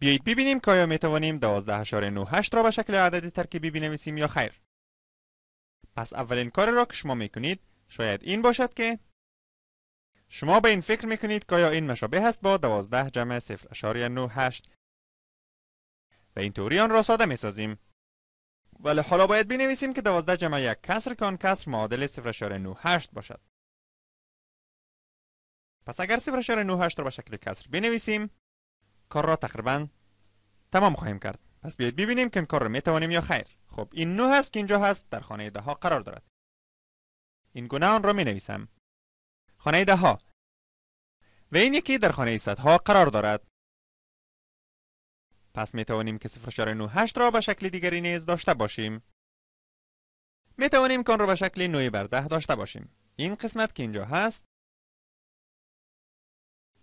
بیایید ببینیم که آیا می توانیم 12.98 را به شکل عدد ترکیبی بنویسیم یا خیر. پس اولین کار را که شما می کنید شاید این باشد که شما به این فکر می کنید که آیا این مشابه است با 12 جمع 0.98 و این طوری آن را ساده می سازیم. ولی حالا باید بنویسیم که 12 جمع یک کسر کان آن کسر معادل 0.98 باشد. پس اگر 0.98 را به شکل کسر بنویسیم کار تقریبا تمام خواهیم کرد پس بیایید ببینیم که این کار را میتوانیم یا خیر خب این نو است که اینجا هست در خانه ده قرار دارد این گونه آن را می نویسم خانه ده و این یکی در خانه صدها قرار دارد پس می توانیم که 0.98 را به شکل دیگری نیز داشته باشیم می که آن را به شکل 9 بر 10 داشته باشیم این قسمت که اینجا هست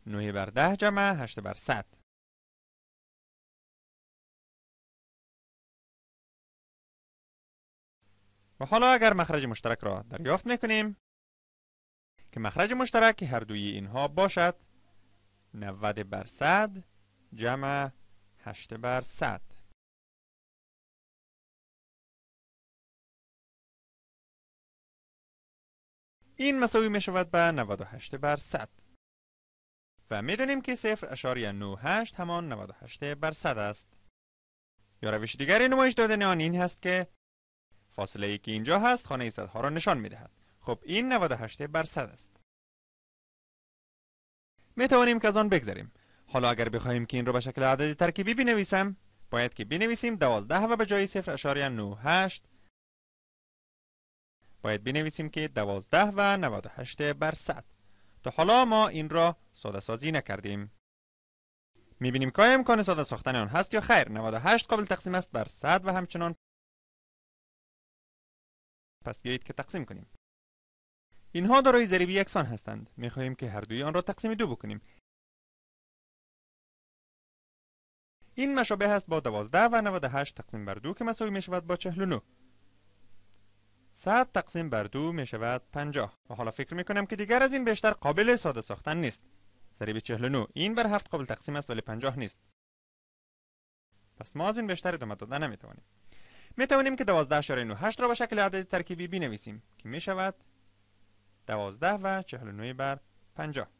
9 بر 10 جمع 8 بر 100 و حالا اگر مخرج مشترک را دریافت میکنیم که مخرج مشترک هر دوی اینها باشد 90 بر 100 جمع 8 بر 100 این مساوی می شود به 98 بر 100 و میدونیم که 0.98 همان 98 بر 100 است یا روش دیگری نمایش دادن آن این هست که فاصله ای که اینجا هست خانه صدها را نشان می دهد. خب این 98 برصد است. می توانیم که از آن بگذاریم. حالا اگر بخواهیم که این را به شکل عدد ترکیبی بنویسم باید که بنویسیم 12 و به جای 0.98 باید بنویسیم که 12 و 98 برصد. تا حالا ما این را ساده سازی نکردیم می بینیم که امکان ساده ساختن آن هست یا خیر 98 قابل تقسیم است بر 100 و همچنان پس بیایید که تقسیم کنیم اینها دارای ضریب یکسان هستند میخواهیم که هر دوی آن را تقسیم دو بکنیم این مشابه است با 12 و 98 تقسیم بر دو که مساوی می شود با 49 100 تقسیم بر دو می شود 50 و حالا فکر می کنم که دیگر از این بیشتر قابل ساده ساختن نیست ضریب 49 این بر 7 قابل تقسیم است ولی 50 نیست پس ما از این بیشتر ادامه دادن نمی توانیم می توانیم که 12.98 را به شکل عدد ترکیبی بنویسیم که می شود 12 و 49 بر 50